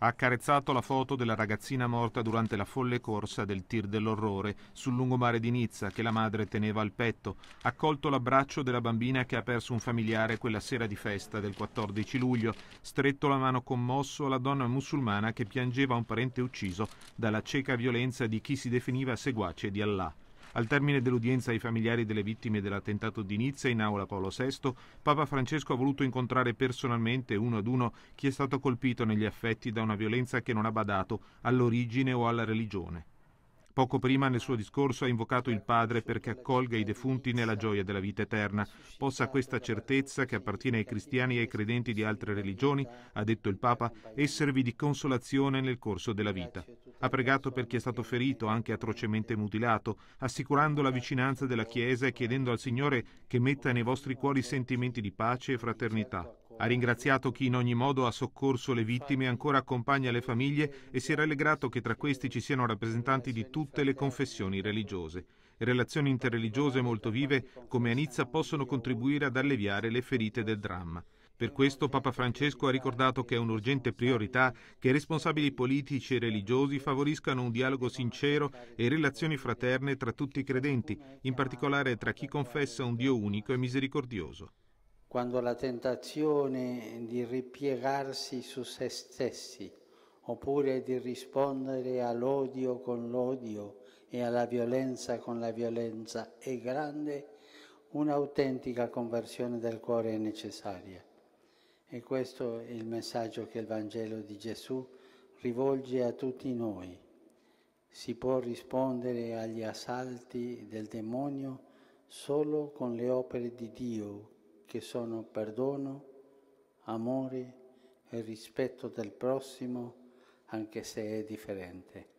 ha accarezzato la foto della ragazzina morta durante la folle corsa del tir dell'orrore sul lungomare di Nizza che la madre teneva al petto, ha colto l'abbraccio della bambina che ha perso un familiare quella sera di festa del 14 luglio, stretto la mano commosso alla donna musulmana che piangeva un parente ucciso dalla cieca violenza di chi si definiva seguace di Allah. Al termine dell'udienza ai familiari delle vittime dell'attentato di Nizza in aula Paolo VI, Papa Francesco ha voluto incontrare personalmente uno ad uno chi è stato colpito negli affetti da una violenza che non ha badato all'origine o alla religione. Poco prima nel suo discorso ha invocato il Padre perché accolga i defunti nella gioia della vita eterna. Possa questa certezza, che appartiene ai cristiani e ai credenti di altre religioni, ha detto il Papa, esservi di consolazione nel corso della vita. Ha pregato per chi è stato ferito, anche atrocemente mutilato, assicurando la vicinanza della Chiesa e chiedendo al Signore che metta nei vostri cuori sentimenti di pace e fraternità. Ha ringraziato chi in ogni modo ha soccorso le vittime, e ancora accompagna le famiglie e si è rallegrato che tra questi ci siano rappresentanti di tutte le confessioni religiose. Relazioni interreligiose molto vive, come a Nizza, possono contribuire ad alleviare le ferite del dramma. Per questo Papa Francesco ha ricordato che è un'urgente priorità che i responsabili politici e religiosi favoriscano un dialogo sincero e relazioni fraterne tra tutti i credenti, in particolare tra chi confessa un Dio unico e misericordioso quando la tentazione di ripiegarsi su se stessi, oppure di rispondere all'odio con l'odio e alla violenza con la violenza è grande, un'autentica conversione del cuore è necessaria. E questo è il messaggio che il Vangelo di Gesù rivolge a tutti noi. Si può rispondere agli assalti del demonio solo con le opere di Dio che sono perdono, amore e rispetto del prossimo, anche se è differente.